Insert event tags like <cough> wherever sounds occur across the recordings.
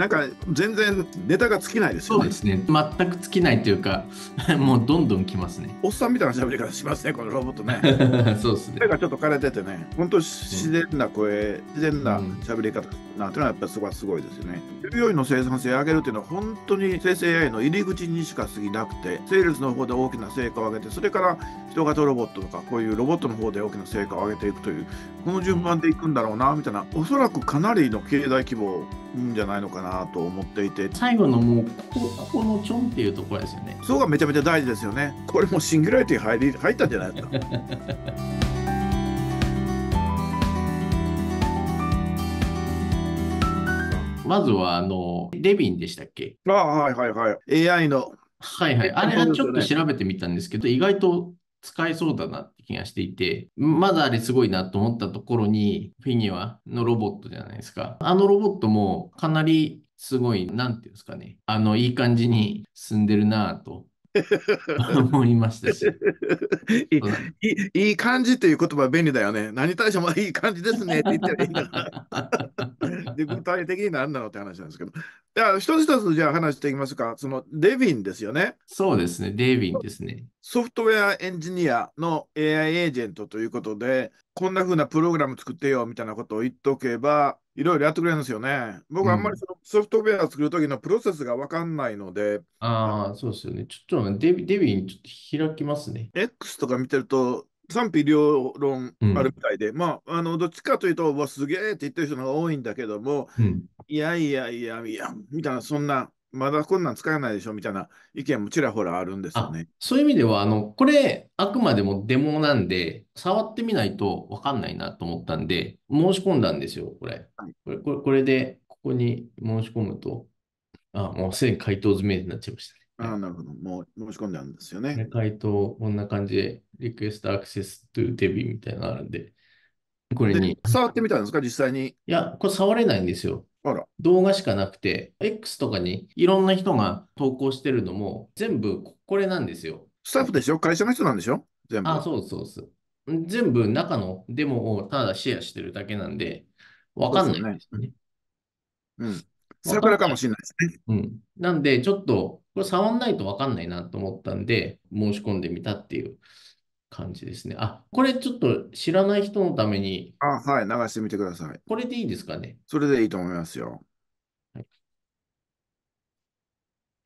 なんか全然ネタが尽きないですよね。そうですね。全く尽きないというか、<laughs> もうどんどん来ますね。おっさんみたいな喋り方しますね、このロボットね。<laughs> そうですね。そがちょっと枯れててね、本当自然な声、自然な喋り方なんていうのはやっぱりすごいですよね。従業員の生産性を上げるっていうのは本当に生成 AI の入り口にしか過ぎなくて、セールスの方で大きな成果を上げて、それから人型ロボットとか、こういうロボットの方で大きな成果を上げていくという、この順番でいくんだろうな、みたいな、おそらくかなりの経済規模じゃないのかななと思っていて最後のもうここここのちょんっていうところですよねそうがめちゃめちゃ大事ですよねこれもシングルアイティ入り入ったんじゃないですかまずはあのレビンでしたっけああはいはいはい AI のはいはいあれはちょっと調べてみたんですけど意外と使えそうだなって気がしていて、まだあれすごいなと思ったところに、フィギュアのロボットじゃないですか。あのロボットもかなりすごい、なんていうんですかね、あの、いい感じに進んでるなと <laughs> 思いましたしいい、いい感じという言葉便利だよね。何対してもいい感じですねって言ったらいいんだから。で具体的に何なのって話なんですけど。じゃあ、一つ一つじゃあ話していきますか。そのデビンですよね。そうですね、デビンですね。ソフトウェアエンジニアの AI エージェントということで、こんなふうなプログラム作ってよみたいなことを言っておけば、いろいろやってくれるんですよね。僕あんまりそのソフトウェア作るときのプロセスが分かんないので。ああ、そうですよね。ちょっとデビデビにちょっと開きますね。X とか見てると賛否両論あるみたいで、うん、まあ、あのどっちかというと、わ、すげえって言ってる人が多いんだけども、うん、いやいやいやいや、みたいな、そんなまだこんなん使えないでしょみたいな意見もちらほらあるんですよね。そういう意味では、あの、これ、あくまでもデモなんで、触ってみないと分かんないなと思ったんで、申し込んだんですよ、これ。はい、これこれこれで、ここに申し込むと、あ、もうすでに回答済みになっちゃいましたね。あなるほど。もう申し込んであるんですよね。回答、こんな感じで、リクエストアクセスとデビみたいなのがあるんで、これに。触ってみたんですか、実際に。いや、これ触れないんですよ。あら。動画しかなくて、X とかにいろんな人が投稿してるのも、全部これなんですよ。スタッフでしょ会社の人なんでしょ全部。あ、そうそうそうです。全部中のデモをただシェアしてるだけなんで、わかんないですね。うん。それからかもしれないですね。うん。なんで、ちょっと、これ触んないとわかんないなと思ったんで、申し込んでみたっていう感じですね。あ、これちょっと知らない人のために、あ、はい、流してみてください。これでいいですかね。それでいいと思いますよ。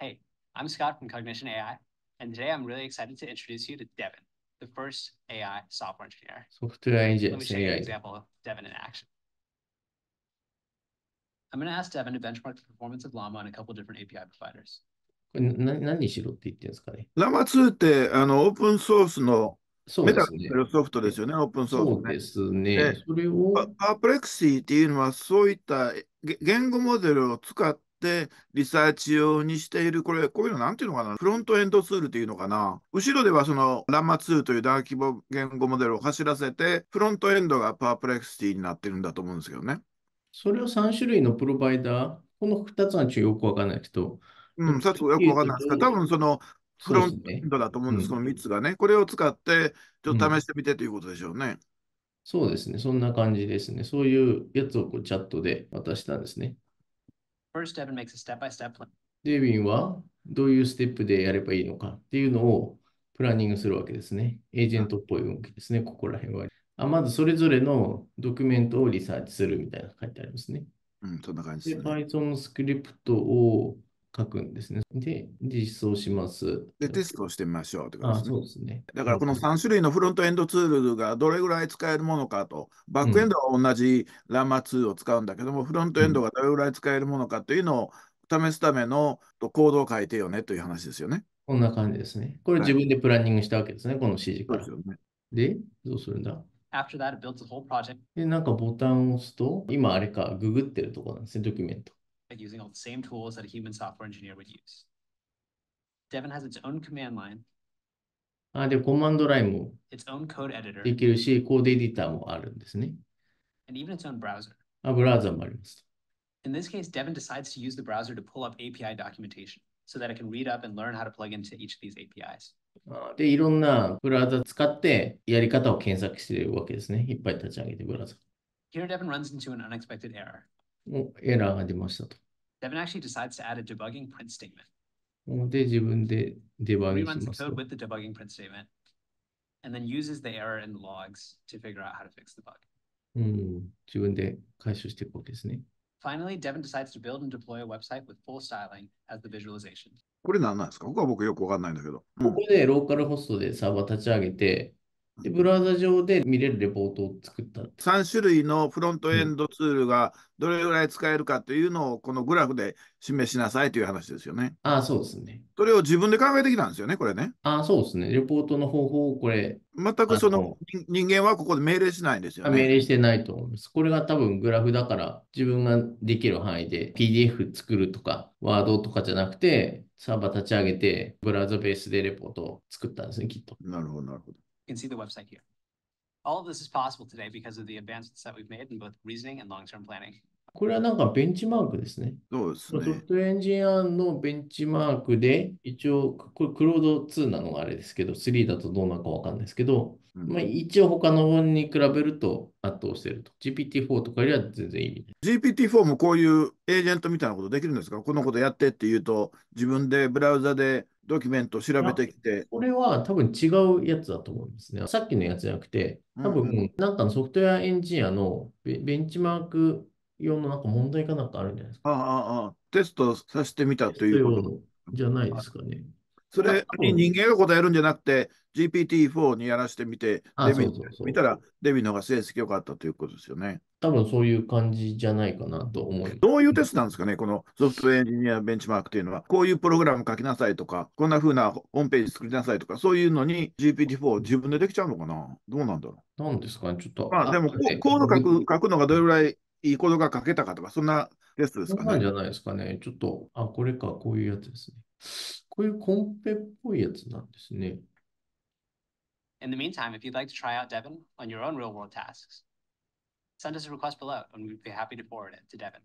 Hey, I'm Scott from Cognition AI, and today I'm really excited to introduce you to Devin, the first AI software engineer. ソフトウェアエンジ Let me show you an example of Devin in action. I'm going to ask Devin to benchmark the performance of Llama on a couple different API providers. これな何しろって言ってるんですかね。ラマ2ってあのオープンソースのそうですね。メタソフトですよね、オープンソフト、ね、そうですね。それを。パープレクシーっていうのは、そういった言語モデルを使って、リサーチ用にしている、これ、こういうのなんていうのかな、フロントエンドツールっていうのかな、後ろではそのラマツー2という大規模言語モデルを走らせて、フロントエンドがパープレクシーになってるんだと思うんですけどね。それを3種類のプロバイダー、この2つはちょっとよくわかんないけど、うん、さっきよくわかんないですが、多分そのフロントエンドだと思うんです、こ、ね、の3つがね、これを使って、ちょっと試してみてということでしょうね、そうですね、そんな感じですね。そういうやつをこうチャットで渡したんですね。デビンはどういうステップでやればいいのかっていうのをプランニングするわけですね。エージェントっぽい動きですね、ここら辺は。あまずそれぞれのドキュメントをリサーチするみたいな書いてありますね。うん、そんな感じです、ね。で、Python スクリプトを書くんですね。で、実装します。で、テストしてみましょうってことですね。そうですね。だからこの3種類のフロントエンドツールがどれぐらい使えるものかと、バックエンドは同じラマツー2を使うんだけども、うん、フロントエンドがどれぐらい使えるものかというのを試すためのコードを書いてよねという話ですよね。こんな感じですね。これ自分でプランニングしたわけですね、はい、この指示から。で、ね、で、どうするんだ After that, it builds whole project. で、なんかボタンを押すと、今あれか、ググってるところなんですね、ドキュメント。by using all the same tools that a human software engineer would use. Devon has its own command line. Ah, あで、コマンドラインも its own code editor, できるし、コードエディターもあるんですね。and even its own browser. あ、ブラウザもあります。In this case, Devin decides to use the browser to pull up API documentation so that it can read up and learn how to plug into each of these APIs. あで、いろんなブラウザ使ってやり方を検索しているわけですね。いっぱい立ち上げてブラウザ。Here, Devin runs into an unexpected error. エラーが出ましたと。Devin actually decides to add a debugging print statement. で、自分でデバイスしますと。Reruns the code with the debugging print statement and then uses the error and logs to figure out how to fix the bug. うん、自分で回収していくわけですね。Finally, Devin decides to build and deploy a website with full styling as the visualization. これ何なんですか僕は僕よくわかんないんだけど。ここでローカルホストでサーバー立ち上げて、で、ブラウザ上で見れるレポートを作った3種類のフロントエンドツールがどれぐらい使えるかというのを、このグラフで示しなさいという話ですよね。ああ、そうですね。それを自分で考えてきたんですよね、これね。ああ、そうですね。レポートの方法をこれ。全くその人間はここで命令しないんですよね。命令してないと思います。これが多分グラフだから、自分ができる範囲で PDF 作るとか、ワードとかじゃなくて、サーバー立ち上げて、ブラウザベースでレポートを作ったんですね、きっと。なるほど、なるほど。can see the website here. All of this is possible today because of the advancements that we've made in both reasoning and long-term planning. これはなんかベンチマークですね。そうですね。ソフトエンジニアのベンチマークで、一応、これクロード2なのがあれですけど、3だとどうなるかわかんないですけど、うん、まあ、一応他の本に比べると圧倒してると。GPT-4 とかよりは全然いい。GPT-4 もこういうエージェントみたいなことできるんですかこのことやってって言うと、自分でブラウザでドキュメント調べてきて。これは多分違うやつだと思うんですね。さっきのやつじゃなくて、多分なんかのソフトウェアエンジニアのベベンチマーク用のなんか問題かなんかあるんじゃないですか。ああ、ああ、テストさせてみたということ。じゃないですかね。それに人間が答えるんじゃなくて、GPT-4 にやらせてみて、ああデビそうそうそう見たら、デビの方が成績良かったということですよね。多分そういう感じじゃないかなと思いどういうテストなんですかね、このソフトウェアエンジニアベンチマークというのは、こういうプログラム書きなさいとか、こんなふうなホームページ作りなさいとか、そういうのに GPT-4 自分でできちゃうのかなどうなんだろうなんですかね、ちょっと。まあでも、コード書く書くのがどれぐらいいいコードが書けたかとか、そんなテストですかね。なんじゃないですかね。ちょっと、あ、これか、こういうやつですね。こういうコンペっぽいやつなんですね。In the meantime, if you'd like to try out Devin on your own real world tasks, send us a request below and we'd be happy to forward it to Devin.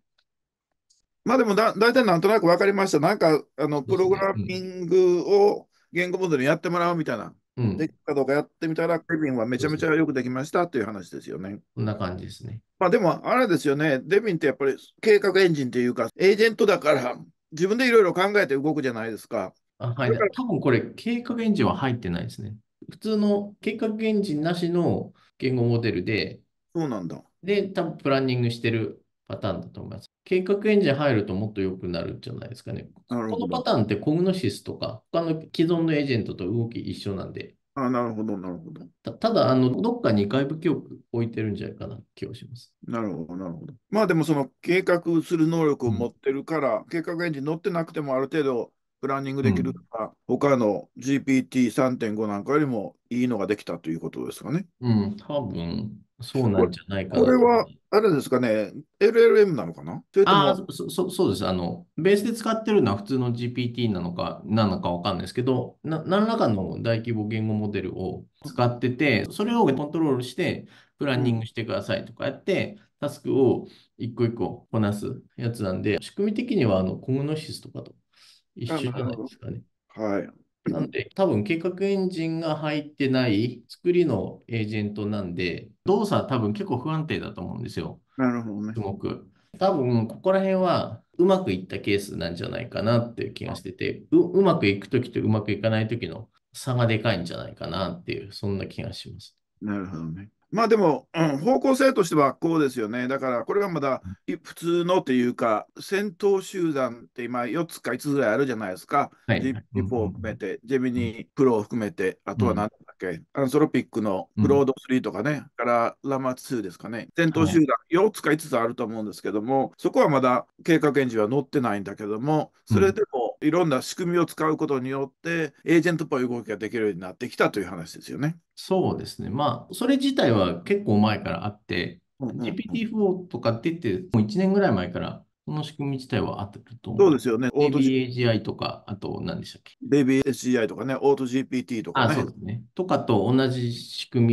まあでもだ大体なんとなく分かりました。なんかあのプログラミングを言語モデルにやってもらうみたいな。うん、できたかどうかやってみたら、ケビンはめちゃめちゃよくできましたという話ですよね。そんな感じですね。まあでも、あれですよね、デビンってやっぱり計画エンジンというか、エージェントだから、自分でいろいろ考えて動くじゃないですか。あはい、多分これ、計画エンジンは入ってないですね。普通の計画エンジンなしの言語モデルで、そうなんだ。で、多分プランニングしてるパターンだと思います。計画エンジン入るともっと良くなるんじゃないですかね。このパターンってコグノシスとか、他の既存のエージェントと動き一緒なんで、あなるほど、なるほど。たただあの、どっかに外部記憶置いてるんじゃないかな気はします。なるほど、なるほど。まあでも、その計画する能力を持ってるから、うん、計画エンジン乗ってなくても、ある程度、プランニングできるとか、うん、他の GPT3.5 なんかよりもいいのができたということですかね。うん、多分そうなんじゃないかな。これは、あれですかね、LLM なのかなあそそそうです。あの、ベースで使ってるのは普通の GPT なのか、なのかわかんないですけど、な何らかの大規模言語モデルを使ってて、それをコントロールして、プランニングしてくださいとかやって、タスクを一個一個こなすやつなんで、仕組み的にはあのコグノシスとかと一緒じゃないですかね。はい。なんで、多分計画エンジンが入ってない作りのエージェントなんで、動作は多分結構不安定だと思うんですよ。なるほどね。すごく。多分ここら辺はうまくいったケースなんじゃないかなっていう気がしてて、うまくいくときとうまくいかないときの差がでかいんじゃないかなっていう、そんな気がします。なるほどね。まあでも、うん、方向性としてはこうですよね。だからこれはまだ普通のというか、戦闘集団って今4つか5つぐらいあるじゃないですか。はい、ジップを含めて、ジェミニプロを含めて、あとは何、け、アンソロピックのブロード3とかね、うん、からラマ2ですかね、戦闘集団4つか5つあると思うんですけども、そこはまだ計画エンジンは載ってないんだけども、それでもいろんな仕組みを使うことによって、エージェントっぽい動きができるようになってきたという話ですよね。そうですね。まあ、それ自体は結構前からあって、GPT-4 とかって言って、もう1年ぐらい前からその仕組み自体は合ってると思う。そうですよね。オート AGI とか、あと何でしたっけベビー SGI とかね、オート GPT とかね。あ、そうですね。とかと同じ仕組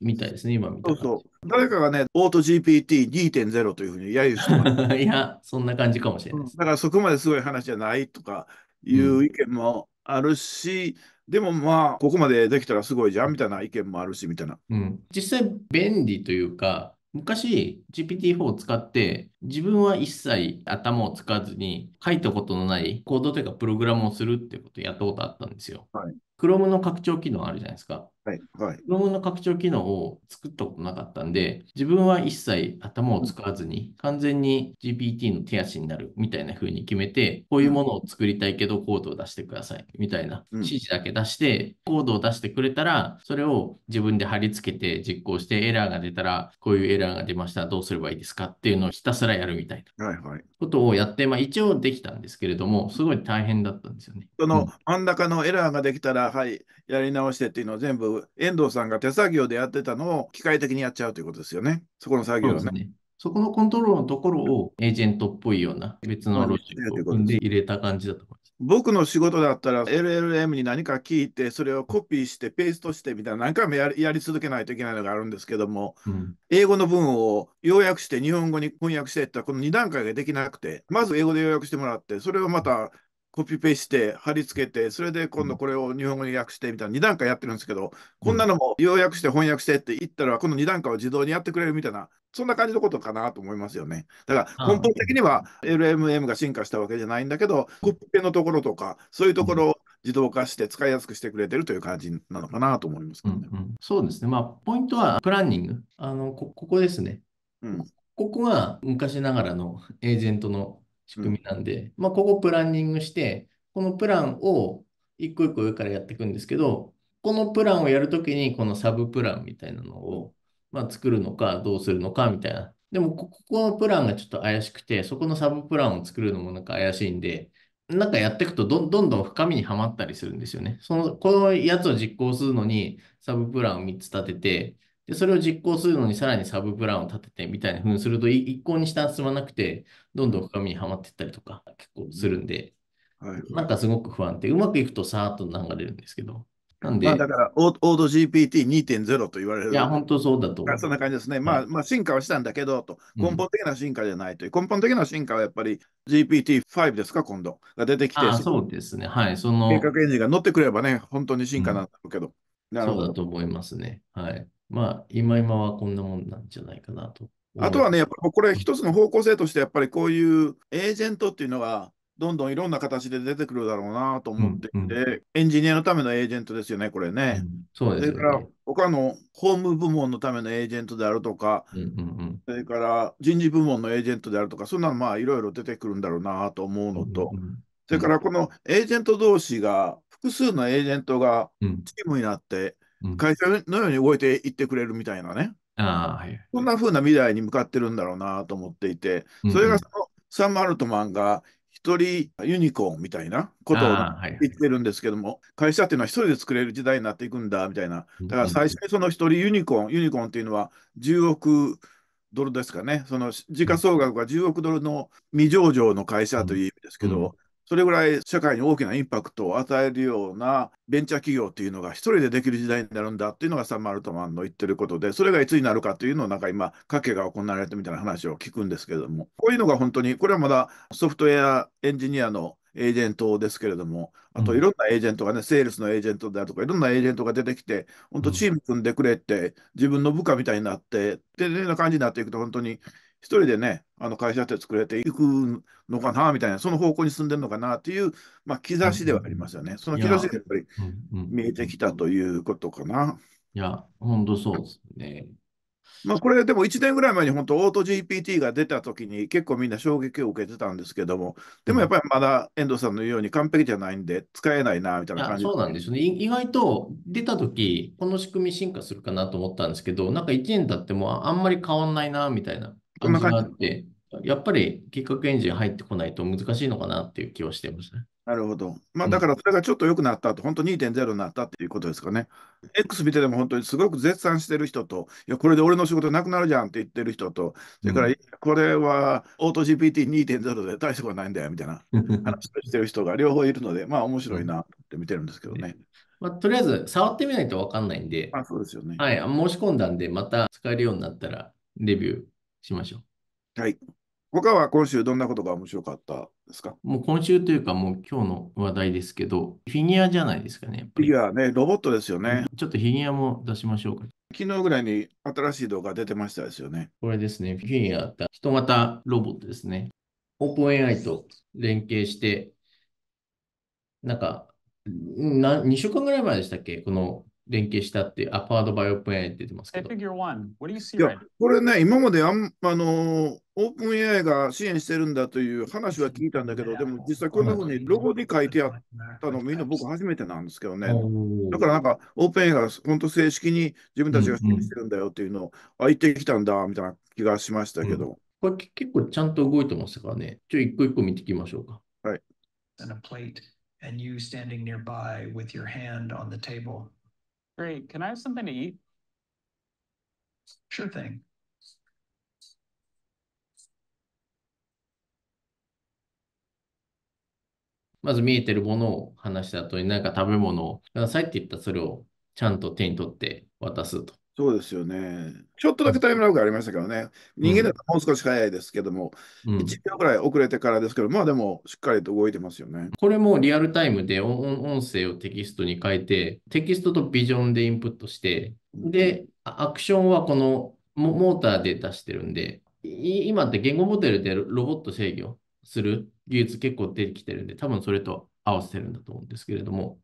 みみたいですね、今見たそうそう。誰かがね、オート GPT2.0 というふうに揶揄してま <laughs> いや、そんな感じかもしれない、うん、だからそこまですごい話じゃないとかいう意見もあるし、うんでもまあ、ここまでできたらすごいじゃんみたいな意見もあるし、みたいな。うん、実際、便利というか、昔 GPT-4 を使って自分は一切頭を使わずに書いたことのないコードというかプログラムをするっていうことをやったことあったんですよ。はい、Chrome の拡張機能あるじゃないですか。はいはい、論文の拡張機能を作ったことなかったんで、自分は一切頭を使わずに、完全に GPT の手足になるみたいな風に決めて、こういうものを作りたいけどコードを出してくださいみたいな指示だけ出して、コードを出してくれたら、それを自分で貼り付けて実行してエラーが出たら、こういうエラーが出ました、どうすればいいですかっていうのをひたすらやるみたいなことをやって、まあ一応できたんですけれども、すごい大変だったんですよね。その真ん中のエラーができたら、はい、やり直してっていうのを全部遠藤さんが手作業でやってたのを機械的にやっちゃうということですよね。そこの作業はね。そこのコントロールのところをエージェントっぽいような別のロジックをで入れた感じだと思います。僕の仕事だったら LLM に何か聞いてそれをコピーしてペーストしてみたいな何回もやり続けないといけないのがあるんですけども、うん、英語の文を要約して日本語に翻訳していったこの2段階ができなくてまず英語で要約してもらってそれをまたコピペして貼り付けて、それで今度これを日本語に訳してみたいな2段階やってるんですけど、こんなのも要約して翻訳してって言ったら、この2段階を自動にやってくれるみたいな、そんな感じのことかなと思いますよね。だから根本的には LMM が進化したわけじゃないんだけど、コピペのところとか、そういうところを自動化して使いやすくしてくれてるという感じなのかなと思いますけどね、うんうん。そうですね。まあ、ポイントはプランニング。あのここですね。うん、ここが昔ながらのエージェントの仕組みなんで、まあ、ここプランニングして、このプランを一個一個上からやっていくんですけど、このプランをやるときに、このサブプランみたいなのを、まあ、作るのか、どうするのかみたいな。でも、ここのプランがちょっと怪しくて、そこのサブプランを作るのもなんか怪しいんで、なんかやっていくとど、どんどん深みにはまったりするんですよね。その、このやつを実行するのに、サブプランを3つ立てて、で、それを実行するのにさらにサブプランを立ててみたいな風にすると、一向に下進まなくて、どんどん深みにはまっていったりとか、結構するんで、はい、なんかすごく不安定。うまくいくとさーっと流れるんですけど。なんで。まあ、だから、オード GPT2.0 と言われる。いや、本当そうだと思う。そんな感じですね。まあ、まあ、進化はしたんだけど、と。根本的な進化じゃないという。うん、根本的な進化はやっぱり GPT-5 ですか、今度。が出てきて。そうですね。はい。その。計画エンジンが乗ってくればね、本当に進化なんだろうけど。うん、ど。そうだと思いますね。はい。まあ、今今はこんなもんなんじゃないかなと。あとはね、やっぱこれ一つの方向性として、やっぱりこういうエージェントっていうのが、どんどんいろんな形で出てくるだろうなと思っていて、うんうん、エンジニアのためのエージェントですよね、これね。そうです、ね、それから、他の法務部門のためのエージェントであるとか、それから人事部門のエージェントであるとか、そんなのまあいろいろ出てくるんだろうなと思うのと、うんうんそれからこのエージェント同士が、複数のエージェントがチームになって、会社のように動いていってくれるみたいなね、あはい、そんな風な未来に向かってるんだろうなと思っていて、それがそのサム・アルトマンが一人ユニコーンみたいなことを言ってるんですけども、会社っていうのは一人で作れる時代になっていくんだみたいな、だから最初にその一人ユニコーン、ユニコーンっていうのは10億ドルですかね、その時価総額が10億ドルの未上場の会社という意味ですけど、それぐらい社会に大きなインパクトを与えるようなベンチャー企業というのが一人でできる時代になるんだというのがサム・アルトマンの言ってることで、それがいつになるかというのをなんか今、家計が行われてみたいな話を聞くんですけれども、こういうのが本当に、これはまだソフトウェアエンジニアのエージェントですけれども、あといろんなエージェントがね、うん、セールスのエージェントだとか、いろんなエージェントが出てきて、本当チーム組んでくれって、自分の部下みたいになって、っていうような感じになっていくと、本当に一人でね、あの会社って作れていくのかなみたいな、その方向に進んでるのかなという、まあ、兆しではありますよね。その兆しがやっぱり見えてきたということかな。いや、本当そうですね。まあこれでも1年ぐらい前に本当オート GPT が出たときに結構みんな衝撃を受けてたんですけども、でもやっぱりまだ遠藤さんのように完璧じゃないんで使えないなみたいな感じ。そうなんですね。意外と出た時、この仕組み進化するかなと思ったんですけど、なんか1年経ってもあんまり変わんないなみたいな感じがあって、やっぱり企画エンジン入ってこないと難しいのかなっていう気はしてますね。なるほど。まあ、だからそれがちょっと良くなったと、本当2.0になったっていうことですかね。X 見てても本当にすごく絶賛してる人と、いや、これで俺の仕事なくなるじゃんって言ってる人と、それから、これはオート GPT2.0 で大したことないんだよみたいな話をしてる人が両方いるので、まあ面白いなって見てるんですけどね。まあ、とりあえず触ってみないと分かんないんで、あそうですよね、はい、申し込んだんで、また使えるようになったらレビューしましょう。はい。他は今週どんなことが面白かったですかもう今週というかもう今日の話題ですけど、フィギュアじゃないですかね。フィギュアね、ロボットですよね。ちょっとフィギュアも出しましょうか。昨日ぐらいに新しい動画出てましたですよね。これですね、フィギュアって人型ロボットですね。オープン AI と連携して、なんか、な2週間ぐらい前でしたっけこの連携したってアパードバイオープン AI 出てますけど。いや、これね、今まであん、あのオープン AI が支援してるんだという話は聞いたんだけど、でも実際こんなふうにロゴに書いてあったのみんな僕初めてなんですけどね。だからなんかオープン AI が本当正式に自分たちが支援してるんだよっていうのを、あ、言ってきたんだみたいな気がしましたけど。うん、これ結構ちゃんと動いてますからね。ちょ、一個一個見ていきましょうか。はい。And a plate and you standing nearby with your hand on the table. Great. Can I have something to eat? Sure thing.「まず見えてるものを話した後に何か食べ物をくださいって言ったらそれをちゃんと手に取って渡すと。そうですよね。ちょっとだけタイムラグがありましたけどね、人間だともう少し早いですけども、うん、1秒ぐらい遅れてからですけど、まあでもしっかりと動いてますよね。これもリアルタイムで音声をテキストに変えて、テキストとビジョンでインプットして、で、アクションはこのモーターで出してるんで、今って言語モデルでロボット制御する技術結構出てきてるんで、多分それと合わせてるんだと思うんですけれども、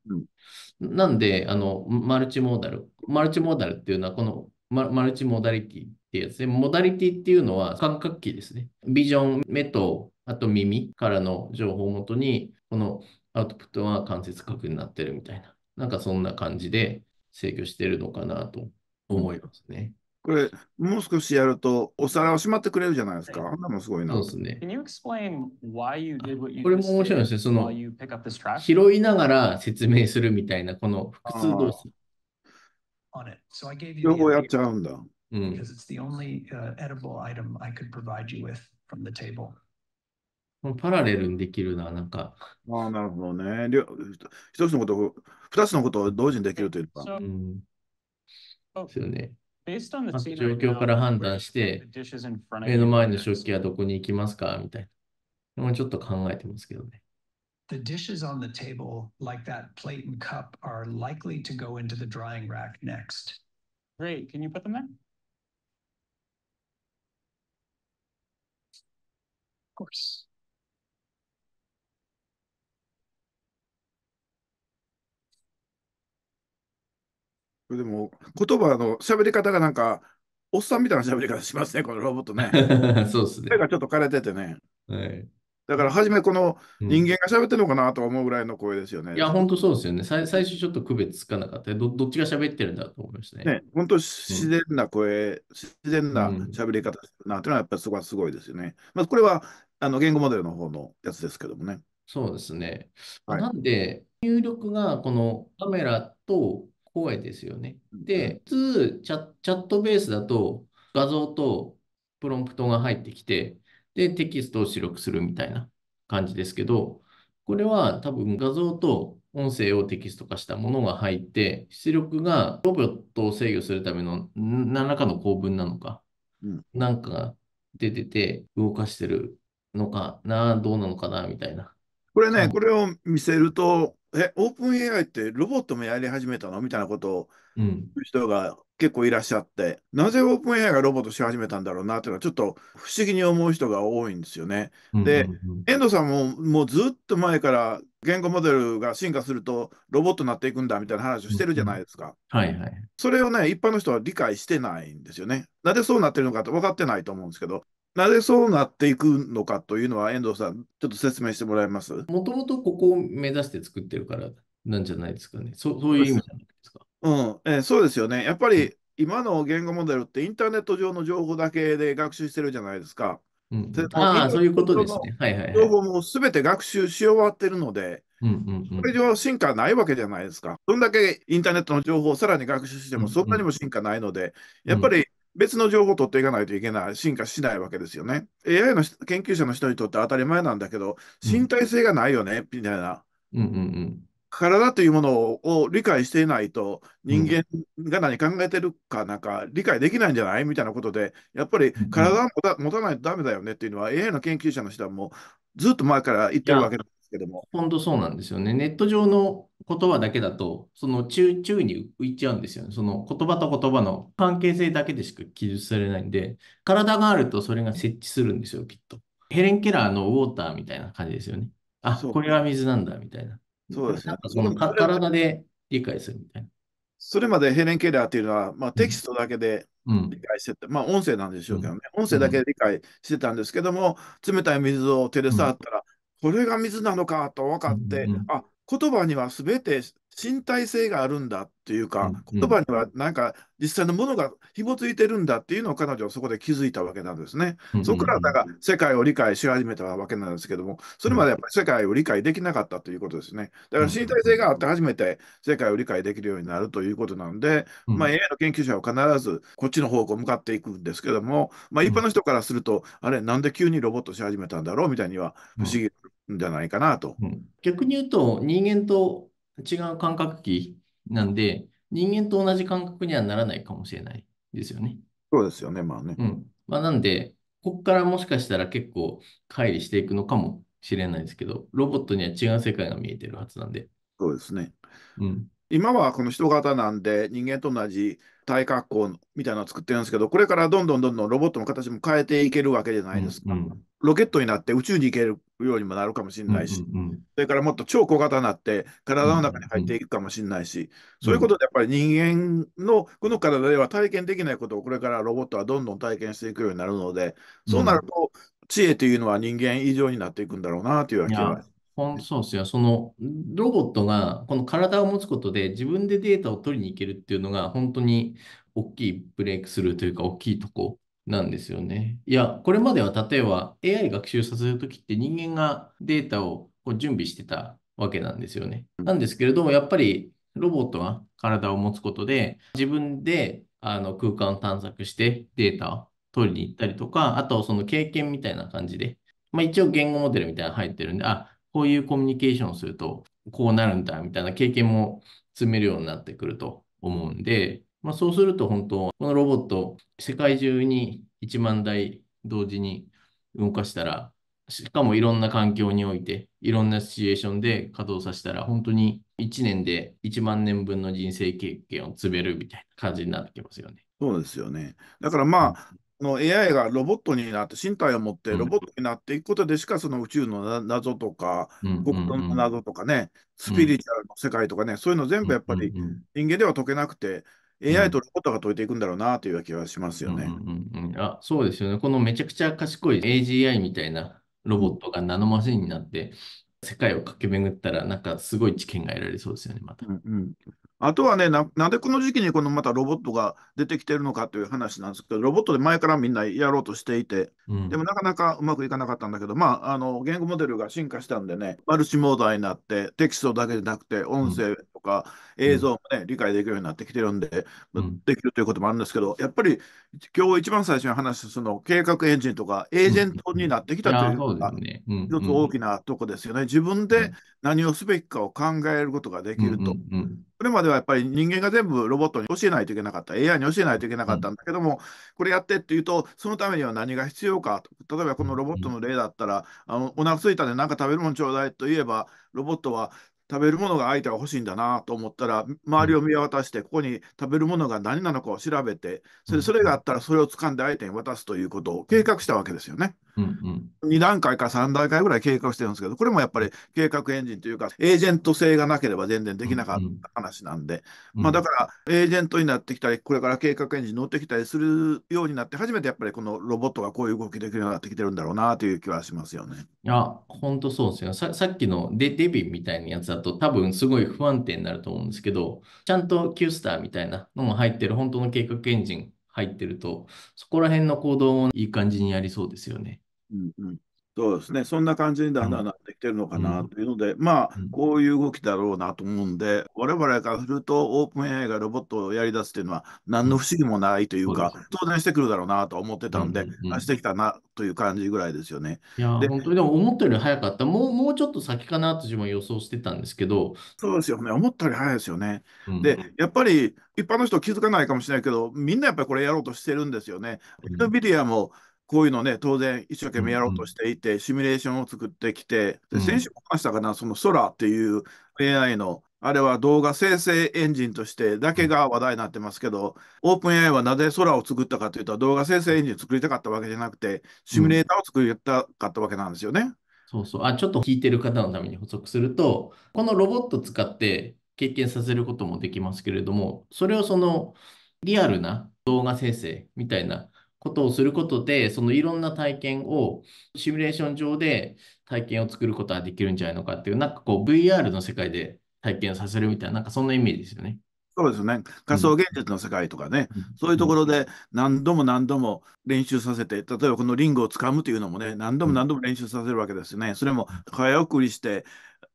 うん、なんであのマルチモーダルマルチモーダルっていうのはこのマルチモダリティってやつでモダリティっていうのは感覚器ですねビジョン目とあと耳からの情報をもとにこのアウトプットは関節核になってるみたいななんかそんな感じで制御してるのかなと思いますね。これ、もう少しやると、お皿をしまってくれるじゃないですか。あんなもすごいな。そうですね。これも面白いですね。その、拾いながら説明するみたいな、この複数動詞。両方やっちゃうんだ。うん。パラレルにできるな、なんか。ああ、なるほどね。一つのことを、二つのことを同時にできるというか。うん。ですよね。各状況から判断して、目の前の食器はどこに行きますかみたいな。もうちょっと考えてますけどね。The dishes on the table, like that plate and cup, are likely to go into the drying rack next. Great. Can you put them there? Of course. でも、言葉の喋り方がなんか、おっさんみたいな喋り方しますね、このロボットね。<laughs> そうですね。そがちょっと枯れててね。はい。だから、初めこの人間が喋ってるのかなと思うぐらいの声ですよね。うん、いや、本当そうですよね。最最初ちょっと区別つかなかったど。どっちが喋ってるんだと思いましたね。ね本当自然な声、うん、自然な喋り方なというのはやっぱりそこはすごいですよね。まあ、これはあの言語モデルの方のやつですけどもね。そうですね。はい、なんで、入力がこのカメラと怖いですよね。で、普通チャ、チャットベースだと画像とプロンプトが入ってきて、で、テキストを出力するみたいな感じですけど、これは多分画像と音声をテキスト化したものが入って、出力がロボットを制御するための何らかの構文なのか、うん、なんかが出てて動かしてるのかな、どうなのかな、みたいな。これね、これを見せると、え、オープン AI ってロボットもやり始めたのみたいなことをう人が結構いらっしゃって、なぜオープン AI がロボットし始めたんだろうなっていうのはちょっと不思議に思う人が多いんですよね。で、遠藤さんももうずっと前から言語モデルが進化するとロボットになっていくんだみたいな話をしてるじゃないですか。はいはい。それをね、一般の人は理解してないんですよね。なぜそうなってるのかって分かってないと思うんですけど、なぜそうなっていくのかというのは、遠藤さん、ちょっと説明してもらえますもともとここを目指して作ってるからなんじゃないですかね。そそういう意味じゃないですか。うん、えー、そうですよね。やっぱり今の言語モデルってインターネット上の情報だけで学習してるじゃないですか。うん、ああ、そういうことですね。はいはい、はい、情報もすべて学習し終わってるので、うんうんそれ以上進化ないわけじゃないですか。どんだけインターネットの情報をさらに学習しても、そんなにも進化ないので、うん、やっぱり別の情報を取っていかないといけない、進化しないわけですよね。AI の研究者の人にとって当たり前なんだけど、身体性がないよね、みたいな。うんうんうん体というものを理解していないと、人間が何考えてるかなんか理解できないんじゃないみたいなことで、やっぱり体を持たないとダメだよねっていうのは、AI の研究者の人はもうずっと前から言ってるわけですけども。本当そうなんですよね。ネット上の言葉だけだと、そのゅうに浮いちゃうんですよね。その言葉と言葉の関係性だけでしか記述されないんで、体があるとそれが設置するんですよ、きっと。ヘレン・ケラーのウォーターみたいな感じですよね。あ、これは水なんだ、みたいな。そうですね。その体で理解するみたいな。それまでヘレン・ケラーっていうのは、まあ、テキストだけで理解してた、うん、まあ音声なんでしょうけどね、音声だけで理解してたんですけども、冷たい水を手で触ったら、これが水なのかと分かって、うんうん、あ言葉には全て身体性があるんだっていうか、言葉にはなんか実際のものが紐付いてるんだっていうのを彼女はそこで気づいたわけなんですね。そこからだから世界を理解し始めたわけなんですけども、それまでやっぱり世界を理解できなかったということですね。だから身体性があって初めて世界を理解できるようになるということなんで、まあ、AI の研究者は必ずこっちの方向向かっていくんですけども、まあ、一般の人からすると、あれ、なんで急にロボットし始めたんだろうみたいには不思議んじゃないかなと。逆に言うと、人間と違う感覚器なんで、人間と同じ感覚にはならないかもしれないですよね。そうですよね、まあね。うん。まあ、なんで、ここからもしかしたら結構乖離していくのかもしれないですけど、ロボットには違う世界が見えてるはずなんで。そうですね。うん。今はこの人型なんで人間と同じ体格好みたいなのを作ってるんですけど、これからどんどんどんどんロボットの形も変えていけるわけじゃないですか。うんうん、ロケットになって宇宙に行けるようにもなるかもしれないし、うんうんうん、それからもっと超小型になって体の中に入っていくかもしれないし、うんうん、そういうことでやっぱり人間のこの体では体験できないことをこれからロボットはどんどん体験していくようになるので、そうなると知恵というのは人間以上になっていくんだろうなという気がす。ほんそうですよ。そのロボットがこの体を持つことで自分でデータを取りに行けるっていうのが本当に大きいブレイクスルーというか大きいとこなんですよね。いや、これまでは例えば AI 学習させるときって人間がデータをこう準備してたわけなんですよね。なんですけれども、やっぱりロボットが体を持つことで自分であの空間を探索してデータを取りに行ったりとか、あとその経験みたいな感じで、まあ、一応言語モデルみたいなの入ってるんで、あこういうコミュニケーションをすると、こうなるんだみたいな経験も積めるようになってくると思うんで、まあ、そうすると本当、このロボット、世界中に1万台同時に動かしたら、しかもいろんな環境において、いろんなシチュエーションで稼働させたら、本当に1年で1万年分の人生経験を積めるみたいな感じになってきますよね。そうですよね。だからまあ、の AI がロボットになって、身体を持ってロボットになっていくことでしか、その宇宙の謎とか、極論の謎とかね、スピリチュアルの世界とかね、そういうの全部やっぱり人間では解けなくて、AI とロボットが解いていくんだろうなという気がしますよね、うんあ、そうですよね。このめちゃくちゃ賢い AGI みたいなロボットがナノマシンになって、世界を駆け巡ったら、なんかすごい知見が得られそうですよね、また。あとはねな、なんでこの時期にこのまたロボットが出てきてるのかという話なんですけど、ロボットで前からみんなやろうとしていて、うん、でもなかなかうまくいかなかったんだけど、まあ、あの言語モデルが進化したんでね、マルチモーダーになって、テキストだけでなくて、音声とか映像もね、うん、理解できるようになってきてるんで、うん、できるということもあるんですけど、やっぱり今日一番最初に話すその計画エンジンとか、エージェントになってきたというのが、一つ大きなとこですよね。自分で何をすべきかを考えることができると。うんうんうん、それまではやっぱり人間が全部ロボットに教えないといけなかった、AI に教えないといけなかったんだけども、うん、これやってっていうと、そのためには何が必要かと。例えばこのロボットの例だったら、あのお腹すいたんで何か食べるものちょうだいと言えば、ロボットは食べるものが相手が欲しいんだなと思ったら、周りを見渡して、ここに食べるものが何なのかを調べて、それそれがあったらそれを掴んで相手に渡すということを計画したわけですよね。うんうんうん、2段階から3段階ぐらい計画してるんですけど、これもやっぱり計画エンジンというか、エージェント性がなければ全然できなかった話なんで、うんうん、まあ、だから、エージェントになってきたり、これから計画エンジン乗ってきたりするようになって、初めてやっぱりこのロボットがこういう動きできるようになってきてるんだろうなという気はしますよね。いや、本当そうですよさ。さっきのデデビみたいなやつだと、多分すごい不安定になると思うんですけど、ちゃんと Q スターみたいなのも入ってる本当の計画エンジン入ってると、そこら辺の行動もいい感じにやりそうですよね。うん、うんそうですね、そんな感じにだんだんなってきてるのかなというので、うん、まあ、こういう動きだろうなと思うんで、我々からすると、オープン AI がロボットをやり出すっていうのは、何の不思議もないというか、うん、当然してくるだろうなと思ってたんで、うん、してきたなという感じぐらいですよね。いや、本当にでも思ったより早かった、もうもうちょっと先かなと自分は予想してたんですけど。そうですよね、思ったより早いですよね。で、やっぱり一般の人気づかないかもしれないけど、みんなやっぱりこれやろうとしてるんですよね。NVIDIA も、こういうのね、当然一生懸命やろうとしていて、うん、シミュレーションを作ってきて、で先週も話したかな、その空っていう AI の、あれは動画生成エンジンとしてだけが話題になってますけど、オープン AI はなぜ空を作ったかというと、動画生成エンジンを作りたかったわけじゃなくて、シミュレーターを作りたかったわけなんですよね。うん、そうそうあちょっと聞いてる方のために補足すると、このロボット使って経験させることもできますけれども、それをそのリアルな動画生成みたいなことをすることで、そのいろんな体験をシミュレーション上で体験を作ることができるんじゃないのかっていう、なんかこう VR の世界で体験させるみたいな、なんかそんなイメージですよね。そうですね。仮想現実の世界とかね、うん、そういうところで何度も何度も練習させて、例えばこのリングをつかむというのもね、何度も何度も練習させるわけですよね。それも早送りして、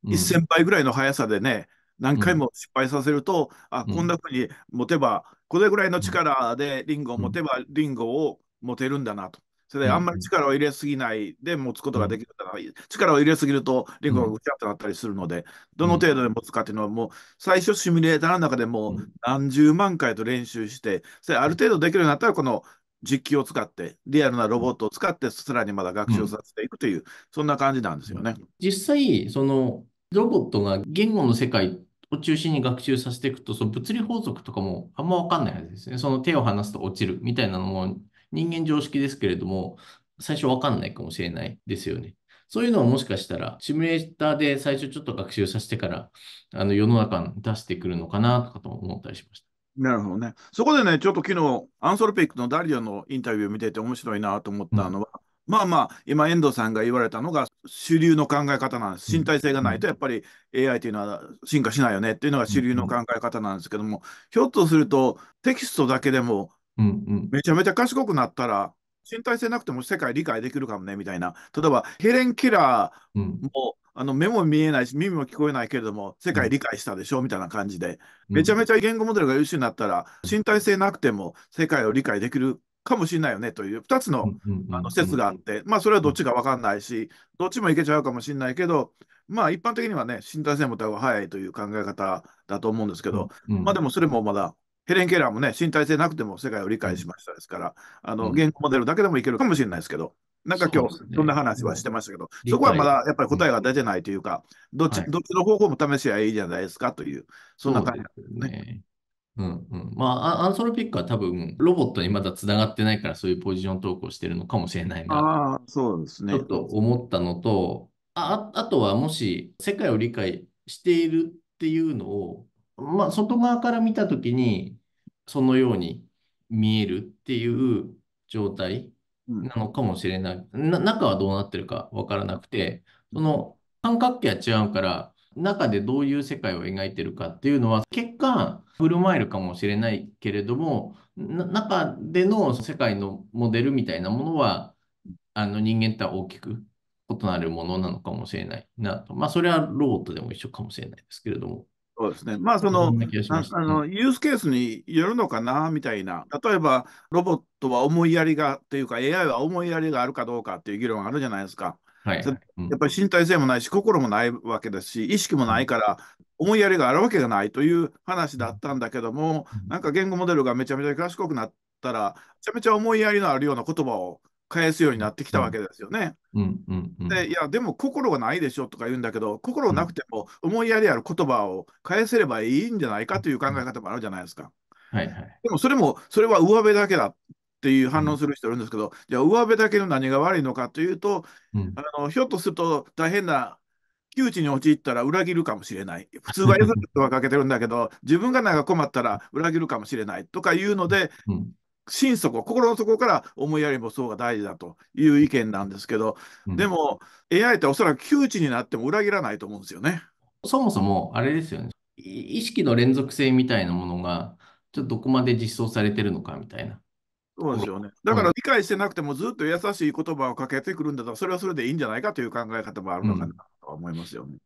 1000倍ぐらいの速さでね、何回も失敗させると、うん、あこんなふうに持てばこれぐらいの力でリンゴを持てば、リンゴを持てるんだなと。それであんまり力を入れすぎないで持つことができる力を入れすぎるとリンゴがぐちゃっとなったりするので、どの程度で持つかっていうのはもう最初シミュレーターの中でも何十万回と練習して、それある程度できるようになったらこの実機を使って、リアルなロボットを使って、さらにまだ学習させていくという、うん、そんな感じなんですよね。実際、そのロボットが言語の世界を中心に学習させていくと、その物理法則とかもあんま分かんないはずですね。その手を離すと落ちるみたいなのも人間常識ですけれども、最初分かんないかもしれないですよね。そういうのをもしかしたら、シミュレーターで最初ちょっと学習させてから、あの世の中に出してくるのかなとかと思ったりしました。なるほどね。そこでね、ちょっと昨日、アンソルピックのダリオのインタビューを見てて面白いなと思ったのは、うんまあまあ、今、遠藤さんが言われたのが主流の考え方なんです。身体性がないと、やっぱり AI というのは進化しないよねっていうのが主流の考え方なんですけども、ひょっとすると、テキストだけでも、めちゃめちゃ賢くなったら、身体性なくても世界理解できるかもねみたいな。例えば、ヘレン・キラーも、あの目も見えないし、耳も聞こえないけれども、世界理解したでしょみたいな感じで、めちゃめちゃ言語モデルが優秀になったら、身体性なくても世界を理解できるかもしれないよねという2つのあの説があって、まあ、それはどっちか分かんないし、どっちもいけちゃうかもしれないけど、まあ、一般的にはね、身体性も多分早いという考え方だと思うんですけど、まあ、でもそれもまだヘレン・ケラーもね、身体性なくても世界を理解しましたですから、あの、言語モデルだけでもいけるかもしれないですけど、なんか今日、そんな話はしてましたけど、そ,、こはまだやっぱり答えが出てないというか、どっち、どっちの方法も試しゃいいじゃないですかという、そんな感じですね。うんうん。まあ、アンソロピックは多分、ロボットにまだ繋がってないから、そういうポジション投稿してるのかもしれないな、ああ、そうですね。ちょっと思ったのと、ああとはもし、世界を理解しているっていうのを、まあ、外側から見たときに、そのように見えるっていう状態なのかもしれない。な中はどうなってるかわからなくて、その、三角形は違うから、中でどういう世界を描いてるかっていうのは、結果、振る舞えるかもしれないけれども、中での世界のモデルみたいなものは、あの人間とは大きく異なるものなのかもしれないなと。まあ、それはロボットでも一緒かもしれないですけれども。そうですね。まあ、その、あの、ユースケースによるのかな、みたいな。例えば、ロボットは思いやりが、というか、AI は思いやりがあるかどうかっていう議論があるじゃないですか。はい、やっぱり身体性もないし、心もないわけですし、意識もないから、思いやりがあるわけがないという話だったんだけども、なんか言語モデルがめちゃめちゃ賢くなったら、めちゃめちゃ思いやりのあるような言葉を返すようになってきたわけですよね。で、いや、でも心がないでしょとか言うんだけど、心なくても思いやりある言葉を返せればいいんじゃないかという考え方もあるじゃないですか。はいはい、でもそれも、それは上辺だけだっていう反論する人いるんですけど、じゃあ上辺だけの何が悪いのかというと、うん、あのひょっとすると大変な窮地に陥ったら裏切るかもしれない。普通はずるとはかけてるんだけど、自分がなんか困ったら裏切るかもしれないとかいうので、うん、心底、心の底から思いやりもそうが大事だという意見なんですけど、でも、うん、AI っておそらく窮地になっても裏切らないと思うんですよね。そもそも、あれですよね。意識の連続性みたいなものが、ちょっとどこまで実装されてるのかみたいな。そうですよね。だから理解してなくてもずっと優しい言葉をかけてくるんだったら、それはそれでいいんじゃないかという考え方もあるのかなと思いますよね。うん、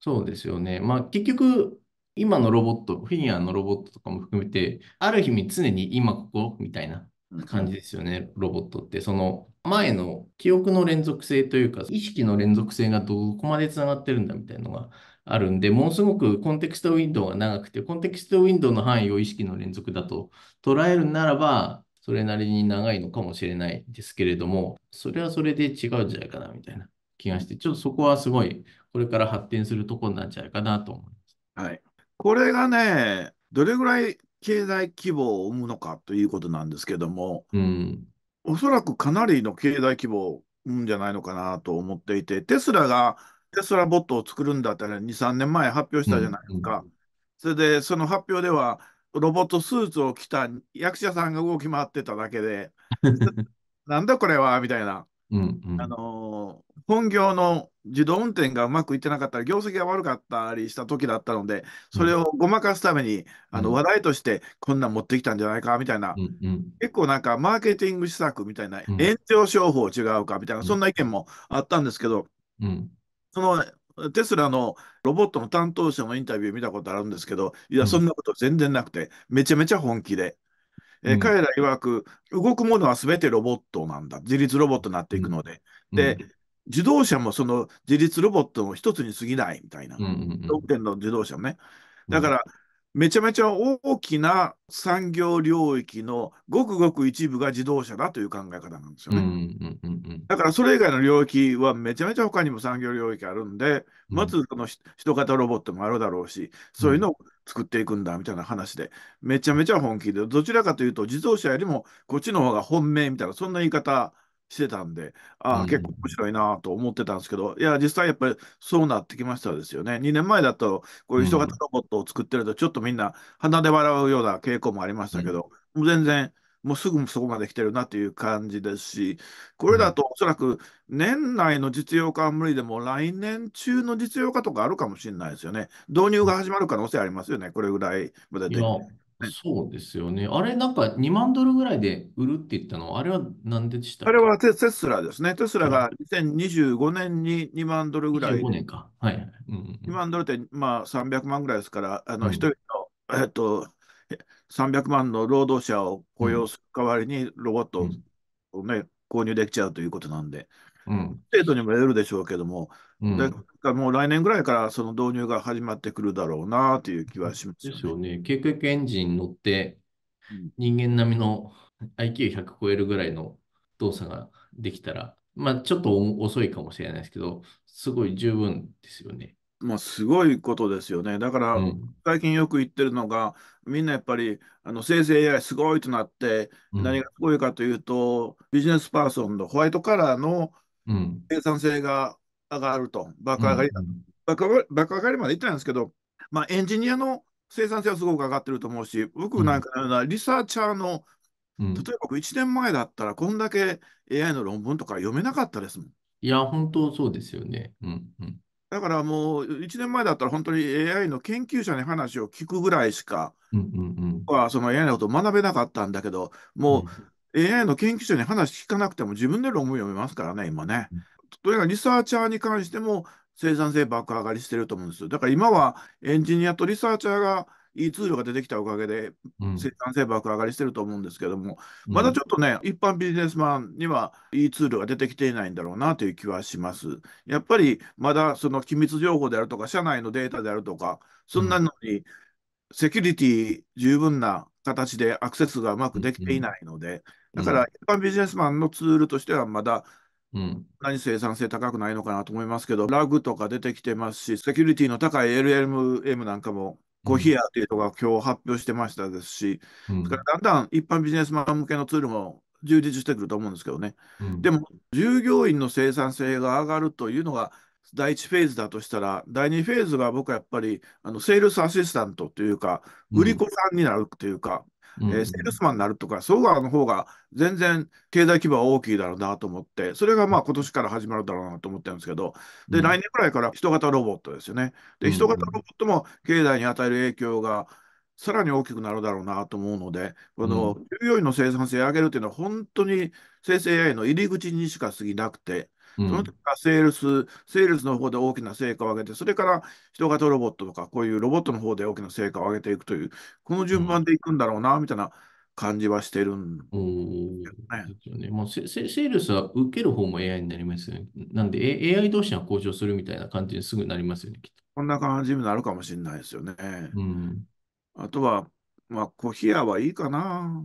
そうですよね。まあ結局、今のロボット、フィギュアのロボットとかも含めて、ある意味常に今ここみたいな感じですよね、うん、ロボットって。その前の記憶の連続性というか、意識の連続性がどこまでつながってるんだみたいなのがあるんで、ものすごくコンテクストウィンドウが長くて、コンテクストウィンドウの範囲を意識の連続だと捉えるならば、それなりに長いのかもしれないですけれども、それはそれで違うんじゃないかなみたいな気がして、ちょっとそこはすごい、これから発展するところなんじゃないかなと思います。はい、これがね、どれぐらい経済規模を生むのかということなんですけども、うん、おそらくかなりの経済規模を生むんじゃないのかなと思っていて、テスラがテスラボットを作るんだったら2、3年前発表したじゃないですか。うんうん、それで、その発表では、ロボットスーツを着た役者さんが動き回ってただけで、<laughs> なんだこれはみたいな。うんうん、あのー、本業の自動運転がうまくいってなかったり、業績が悪かったりした時だったので、それをごまかすために、うん、あの話題として、こんなん持ってきたんじゃないかみたいな、うんうん、結構なんかマーケティング施策みたいな、うん、商法違うかみたいな、そんな意見もあったんですけど、うん、そのテスラのロボットの担当者のインタビュー見たことあるんですけど、いや、そんなこと全然なくて、めちゃめちゃ本気で。えー、彼ら曰く、動くものはすべてロボットなんだ。自立ロボットになっていくので。で、自動車もその自立ロボットの一つに過ぎないみたいな。6点の自動車もね。だから、めちゃめちゃ大きな産業領域のごくごく一部が自動車だという考え方なんですよね。だからそれ以外の領域はめちゃめちゃ他にも産業領域あるんで、まずこの、人型ロボットもあるだろうし、そういうのを作っていくんだみたいな話で、めちゃめちゃ本気で、どちらかというと自動車よりもこっちの方が本命みたいな、そんな言い方してたんで、ああ、結構面白いなと思ってたんですけど、うん、いや、実際やっぱりそうなってきましたですよね。2年前だと、こういう人型ロボットを作ってると、ちょっとみんな鼻で笑うような傾向もありましたけど、うん、もう全然、もうすぐそこまで来てるなという感じですし、これだとおそらく年内の実用化は無理でも、来年中の実用化とかあるかもしれないですよね。導入が始まる可能性ありますよね、これぐらいまでで。そうですよね。あれ、なんか2万ドルぐらいで売るって言ったの、あれは何でしたっあれはテテスラですね。テスラが2025年に2万ドルぐらい。25年か。はい。う万ドルって、まあ、300万ぐらいですから、あの、1人の、えっと、300万の労働者を雇用する代わりにロボットをね、購入できちゃうということなんで、うん、程度にもよるでしょうけども、うん、だからもう来年ぐらいからその導入が始まってくるだろうなという気はしますよね。ですよね。エンジン乗って、人間並みの IQ100 超えるぐらいの動作ができたら、まあ、ちょっと遅いかもしれないですけど、すごい十分ですよね。まあ、すごいことですよね。だから、最近よく言ってるのが、うん、みんなやっぱりあの生成 AI すごいとなって、何がすごいかというと、ビジネスパーソンのホワイトカラーの生産性が上がると、爆上がり、爆上がりまでいってないんですけど、まあ、エンジニアの生産性はすごく上がってると思うし、僕なんかのようなリサーチャーの、うん、例えば1年前だったら、こんだけ AI の論文とか読めなかったですもん。いや、本当そうですよね。うんうん、だからもう、1年前だったら、本当に AI の研究者に話を聞くぐらいしか、はその AI のことを学べなかったんだけど、もう、AI の研究者に話聞かなくても自分で論文読みますからね、今ね。とえばリサーチャーに関しても生産性爆上がりしてると思うんですよ。だから今はエンジニアとリサーチャーがいいツールが出てきたおかげで生産性爆上がりしてると思うんですけども、うん、まだちょっとね、一般ビジネスマンにはいいツールが出てきていないんだろうなという気はします。やっぱりまだその機密情報であるとか、社内のデータであるとか、そんなのにセキュリティ十分な形でアクセスがうまくできていないので、うんだから、一般ビジネスマンのツールとしてはまだ、うん、何生産性高くないのかなと思いますけど、ラグとか出てきてますし、セキュリティの高い LLM なんかも、コヒアというのが今日発表してましたですし、うん、だからだんだん一般ビジネスマン向けのツールも充実してくると思うんですけどね。うん、でも、従業員の生産性が上がるというのが、第1フェーズだとしたら、第2フェーズが僕はやっぱり、あのセールスアシスタントというか、売り子さんになるというか、えー、セールスマンになるとか、そうの方が全然経済規模は大きいだろうなと思って、それがまあ今年から始まるだろうなと思ってるんですけど、で、来年くらいから人型ロボットですよね。で、人型ロボットも経済に与える影響が、さらに大きくなるだろうなと思うので、この従業員の生産性を上げるというのは、本当に生成 AI の入り口にしか過ぎなくて、その時はセールス、セールスの方で大きな成果を上げて、それから人型ロボットとか、こういうロボットの方で大きな成果を上げていくという、この順番でいくんだろうな、みたいな感じはしてるんですよね。もうセールスは受ける方も AI になりますよね。なんで、A、AI 同士が交渉するみたいな感じにすぐなりますよね、きっと。こんな感じになるかもしれないですよね。うん、あとは、まあ、コヒアはいいかな。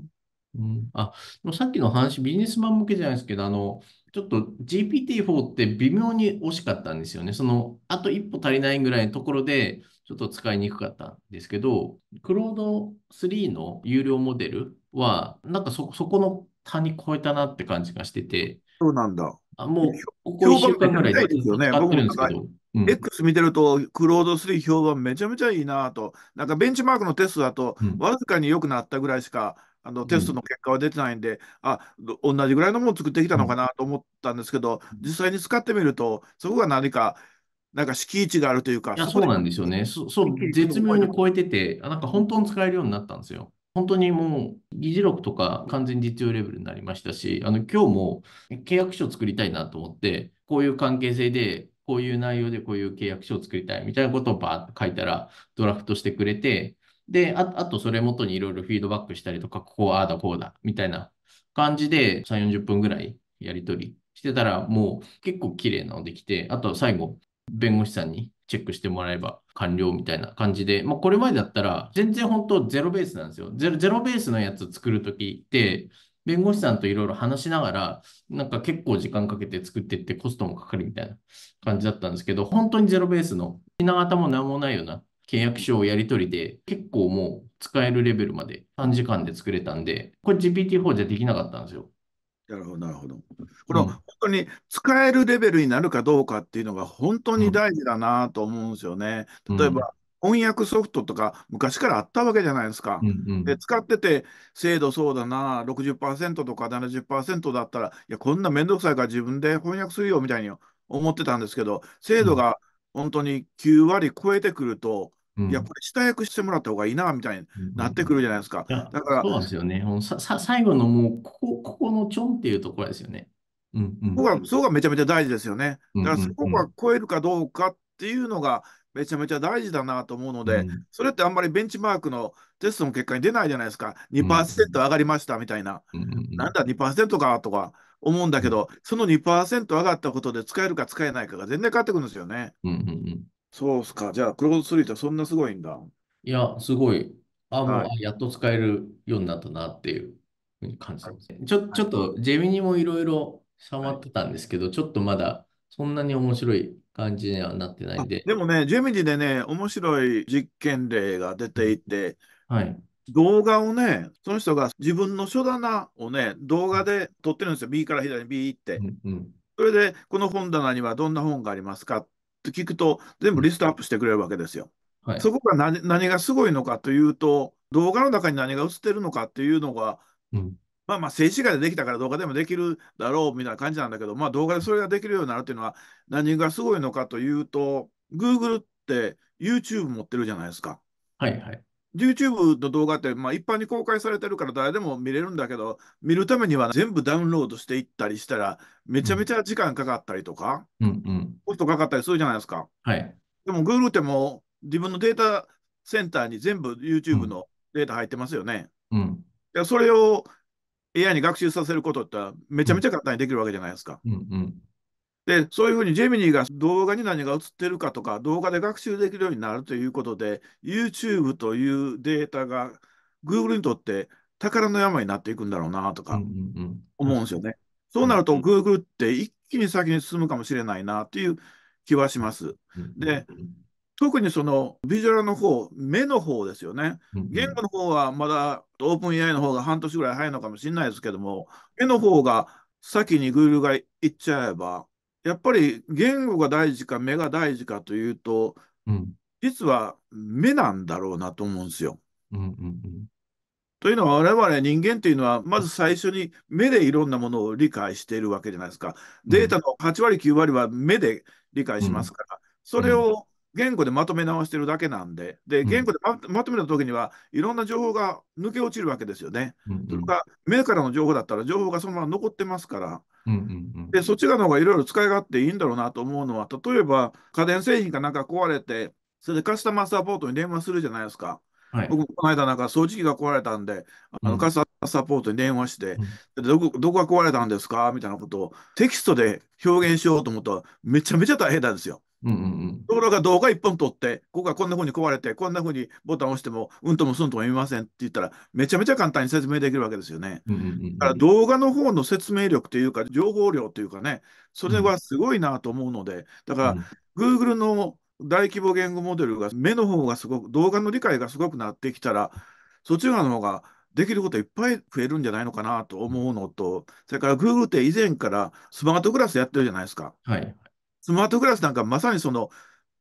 うん、あ、さっきの話、ビジネスマン向けじゃないですけど、あの、ちょっと GPT-4 って微妙に惜しかったんですよね。その、あと一歩足りないぐらいのところで、ちょっと使いにくかったんですけど、クロード3の有料モデルは、なんかそ、そこの谷超えたなって感じがしてて、そうなんだ。あもう、ここ1週間ぐらいで使ってるんですけど。うん、X 見てると、クロード3評判めちゃめちゃいいなと、なんかベンチマークのテストだと、わずかに良くなったぐらいしか、あのテストの結果は出てないんで、うん、あ同じぐらいのものを作ってきたのかなと思ったんですけど、実際に使ってみると、そこが何か、なんか敷地があるというか、いやそうなんですよねそそう、絶妙に超えてて、なんか本当に使えるようになったんですよ。本当にもう議事録とか完全実用レベルになりましたし、あの今日も契約書を作りたいなと思って、こういう関係性で、こういう内容でこういう契約書を作りたいみたいなことをばーっと書いたら、ドラフトしてくれて、で、ああとそれ元にいろいろフィードバックしたりとか、ここはああだこうだみたいな感じで3、40分ぐらいやり取りしてたら、もう結構綺麗なのできて、あと最後、弁護士さんにチェックしてもらえば完了みたいな感じで、まあ、これまでだったら全然本当ゼロベースなんですよ。ゼロゼロベースのやつ作るときって、弁護士さんといろいろ話しながら、なんか結構時間かけて作っていってコストもかかるみたいな感じだったんですけど、本当にゼロベースの、ひな形も何もないような契約書をやり取りで結構もう使えるレベルまで短時間で作れたんで、これ GPT-4 じゃできなかったんですよ。なるほど、なるほど。これは本当に使えるレベルになるかどうかっていうのが本当に大事だなと思うんですよね。例えば、翻訳ソフトとか昔からあったわけじゃないですか。うんうん、で使ってて精度そうだな60%とか70%だったらいやこんなめんどくさいから自分で翻訳するよみたいに思ってたんですけど精度が本当に9割超えてくるといや、これ下役してもらった方がいいな、みたいになってくるじゃないですか。うん、だからそうですよね。ささ最後のもう、ここ、ここのちょんっていうところですよね。うんうん、僕はそこがめちゃめちゃ大事ですよね。だからそこが超えるかどうかっていうのがめちゃめちゃ大事だなと思うので、うん、それってあんまりベンチマークのテストの結果に出ないじゃないですか。2%上がりましたみたいな。うんうん、なんだ2%かとか思うんだけど、その2%上がったことで使えるか使えないかが全然変わってくるんですよね。うんうんうん、そうっすか。じゃあ、クローズーってそんなすごいんだ。いや、すごい。あ、もう、はいあやっと使えるようになったなっていうふうに感じてます。ちょ、ちょっと、ジェミニもいろいろ触ってたんですけど、ちょっとまだ、そんなに面白い感じにはなってないんで。でもね、ジェミニでね、面白い実験例が出ていて、はい。動画をね、その人が自分の書棚をね、動画で撮ってるんですよ。B から左に B って。うんうん。それで、この本棚にはどんな本がありますかっって聞くと、全部リストアップしてくれるわけですよ。はい、そこが何何がすごいのかというと、動画の中に何が映ってるのかっていうのが、うん、まあまあ静止画でできたから動画でもできるだろうみたいな感じなんだけど、まあ動画でそれができるようになるっていうのは何がすごいのかというと、Google って YouTube 持ってるじゃないですか。はいはい。YouTube の動画って、まあ、一般に公開されてるから誰でも見れるんだけど、見るためには全部ダウンロードしていったりしたら、めちゃめちゃ時間かかったりとか、コ、うんうん、ストかかったりするじゃないですか。はい、でも Google ってもう自分のデータセンターに全部 YouTube のデータ入ってますよね。うん、いやそれを AI に学習させることってめちゃめちゃ簡単にできるわけじゃないですか。うんうんで、そういうふうにジェミニーが動画に何が映ってるかとか、動画で学習できるようになるということで、YouTube というデータが Google にとって宝の山になっていくんだろうなとか思うんですよね。そうなると Google って一気に先に進むかもしれないなという気はします。で、特にそのビジュアルの方、目の方ですよね。言語の方はまだオープン AI の方が半年ぐらい早いのかもしれないですけども、目の方が先に Google が行っちゃえば、やっぱり言語が大事か目が大事かというと、うん、実は目なんだろうなと思うんですよ。うんうんうん、というのは我々人間というのはまず最初に目でいろんなものを理解しているわけじゃないですか。データの8割9割は目で理解しますから、それを言語でまとめ直してるだけなんで、で言語でま,、まとめた時にはいろんな情報が抜け落ちるわけですよね。それか目からの情報だったら情報がそのまま残ってますから、うんうんうん、でそっち側の方がいろいろ使い勝手いいんだろうなと思うのは例えば家電製品かなんか壊れてそれでカスタマーサポートに電話するじゃないですか。はい、僕もこの間なんか掃除機が壊れたんで、あのカスタマーサポートに電話して、うん、どこ、どこが壊れたんですかみたいなことをテキストで表現しようと思ったら、めちゃめちゃ大変なんですよ。うんうんうん、ところが動画一本撮って、ここがこんなふうに壊れて、こんなふうにボタンを押しても、うんともすんとも見ませんって言ったら、めちゃめちゃ簡単に説明できるわけですよね。うんうんだから動画の方の説明力というか、情報量というかね、それはすごいなと思うので、だから、グーグルの大規模言語モデルが、目の方がすごく、動画の理解がすごくなってきたら、そっち側の方ができることいっぱい増えるんじゃないのかなと思うのと、それからグーグルって以前からスマートグラスやってるじゃないですか。はいスマートグラスなんかまさにその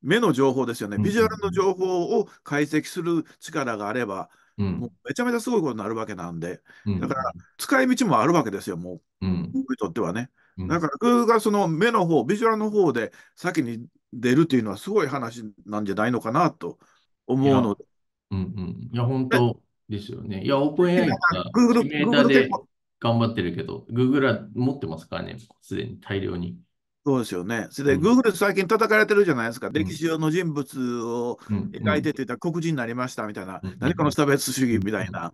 目の情報ですよね。ビジュアルの情報を解析する力があれば、うん、もうめちゃめちゃすごいことになるわけなんで、うん、だから使い道もあるわけですよ、もう、うん、にとってはね。だから、ルがその目の方、ビジュアルの方で先に出るっていうのはすごい話なんじゃないのかなと思うので。うんうん、いや、本当ですよね。いや、オープン AI が Google ーで頑張ってるけど、Google は持ってますからね、すでに大量に。そうですよね。それで、グーグル最近叩かれてるじゃないですか。うん、歴史上の人物を描いててた黒人になりましたみたいな、うん、何かの差別主義みたいな。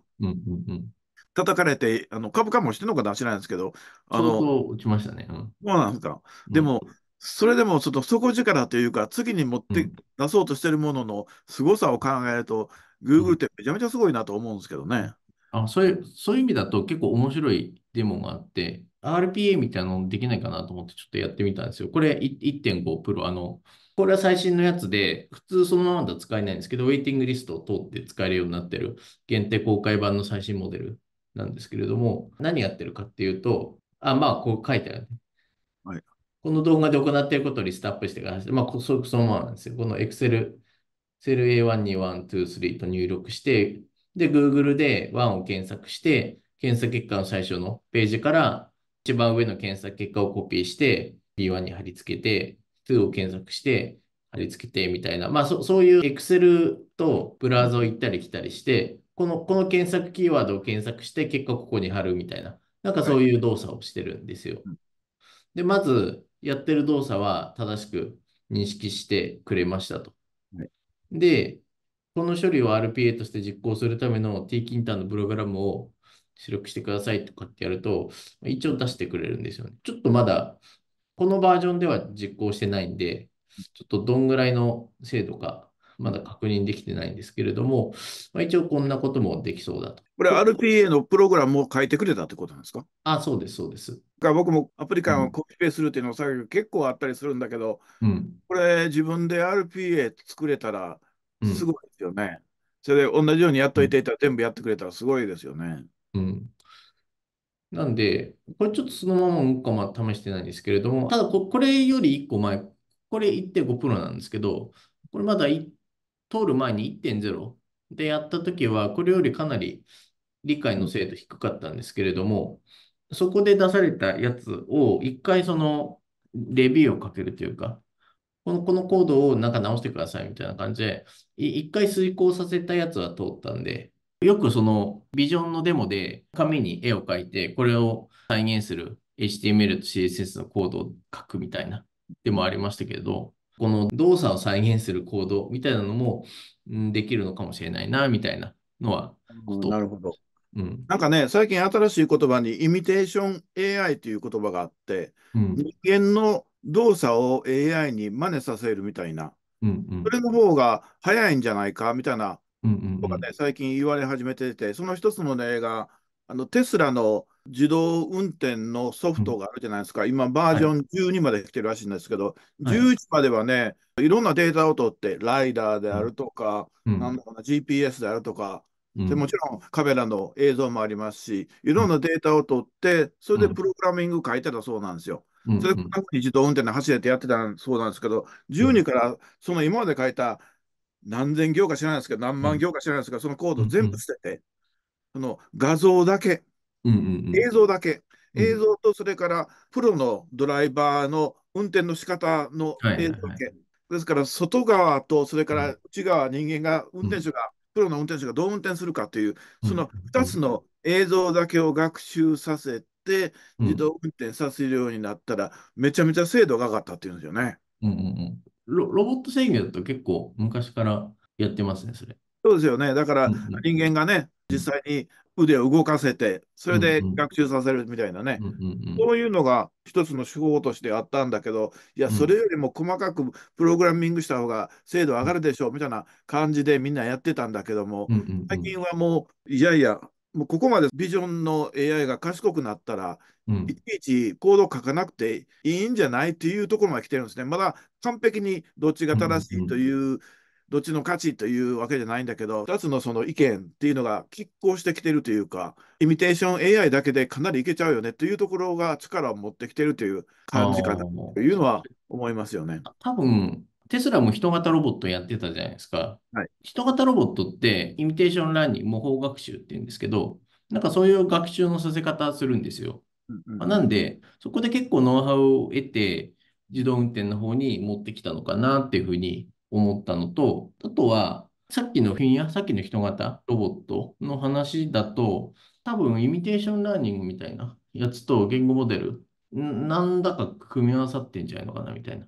叩かれて、あの株価もしてるのか出しないですけど、あの、落ちましたね。うん、そうなんですか。でも、それでもちょっと底力というか、次に持って出そうとしてるものの凄さを考えると、グーグルってめちゃめちゃすごいなと思うんですけどね。あそういうそういう意味だと結構面白いデモがあって、RPA みたいなのできないかなと思ってちょっとやってみたんですよ。これ1.5プロ、あの、これは最新のやつで、普通そのままだ使えないんですけど、ウェイティングリストを通って使えるようになってる限定公開版の最新モデルなんですけれども、何やってるかっていうと、あ、まあ、こう書いてある、ね。はい。この動画で行っていることをリストアップしてください。まあ、そのままなんですよ。この Excel、セル A1 に1、2、3と入力して、で、Google で1を検索して、検索結果の最初のページから一番上の検索結果をコピーして、B1 に貼り付けて、2を検索して、貼り付けてみたいな、まあそ、そういう Excel とブラウザを行ったり来たりして、このこの検索キーワードを検索して、結果ここに貼るみたいな、なんかそういう動作をしてるんですよ。で、まずやってる動作は正しく認識してくれましたと。で、この処理を RPA として実行するための T キンターのプログラムを出力してくださいとかってやると、一応出してくれるんですよね。ちょっとまだ、このバージョンでは実行してないんで、ちょっとどんぐらいの精度か、まだ確認できてないんですけれども、まあ、一応こんなこともできそうだと。これ、RPA のプログラムを変えてくれたってことなんですかあ、そうです、そうです。か僕もアプリ間をコピペするっていうのを作業結構あったりするんだけど、うん、これ、自分で RPA 作れたら、すごいですよね。うん、それで同じようにやっといていたら、全部やってくれたらすごいですよね。うん。なんで、これちょっとそのまま動くか個ま試してないんですけれども、ただこ、これより1個前、これ1.5プロなんですけど、これまだ通る前に1.0でやったときは、これよりかなり理解の精度低かったんですけれども、そこで出されたやつを一回そのレビューをかけるというか、この、このコードをなんか直してくださいみたいな感じで、一回遂行させたやつは通ったんで、よくそのビジョンのデモで紙に絵を描いて、これを再現する HTML と CSS のコードを書くみたいなでもありましたけれど、この動作を再現するコードみたいなのも、ん、できるのかもしれないな、みたいなのはなるほど。うん、なんかね、最近新しい言葉にイミテーション AI という言葉があって、うん、人間の動作を AI に真似させるみたいな、うんうん、それの方が早いんじゃないかみたいなとかね、最近言われ始めてて、その一つの例が、あのテスラの自動運転のソフトがあるじゃないですか、今、バージョン12まで来てるらしいんですけど、はい、11まではね、いろんなデータを取って、ライダーであるとか、うん、なんだかな、GPS であるとか、うん、で、もちろんカメラの映像もありますし、いろんなデータを取って、それでプログラミング書いてたそうなんですよ。ん、それこに自動運転で走れてやってたそうなんですけど、12からその今まで書いた何千行か知らないですけど、何万行か知らないですけど、そのコード全部捨てて、その画像だけ、映像だけ、映像とそれからプロのドライバーの運転の仕方の映像だけ。ですから、外側とそれから内側、人間が、運転手が、プロの運転手がどう運転するかという、その2つの映像だけを学習させて、自動運転させるようになったら、めちゃめちゃ精度が上がったっていうんですよね。ロロボット制御だと結構昔からやってますね、それ。そうですよね。だから人間がね、うん、実際に腕を動かせて、それで学習させるみたいなね、うそういうのが一つの手法としてあったんだけど、いや、それよりも細かくプログラミングした方が精度上がるでしょうみたいな感じでみんなやってたんだけども、最近はもう、いやいや、もうここまでビジョンの AI が賢くなったら、うん、いちいちコードを書かなくていいんじゃないっていうところまで来てるんですね。まだ完璧にどっちが正しいという、うんうん、どっちの価値というわけじゃないんだけど、2つのその意見っていうのが拮抗してきてるというか、イミテーション AI だけでかなりいけちゃうよねというところが力を持ってきてるという感じかなというのは思いますよね。多分テスラも人型ロボットやってたじゃないですか。はい、人型ロボットって、イミテーションラーニング、模倣学習って言うんですけど、なんかそういう学習のさせ方するんですよ。まなんで、そこで結構ノウハウを得て、自動運転の方に持ってきたのかなっていうふうに思ったのと、あとは、さっきのフィンやさっきの人型ロボットの話だと、多分イミテーションラーニングみたいなやつと言語モデル、なんだか組み合わさってんじゃないのかなみたいな。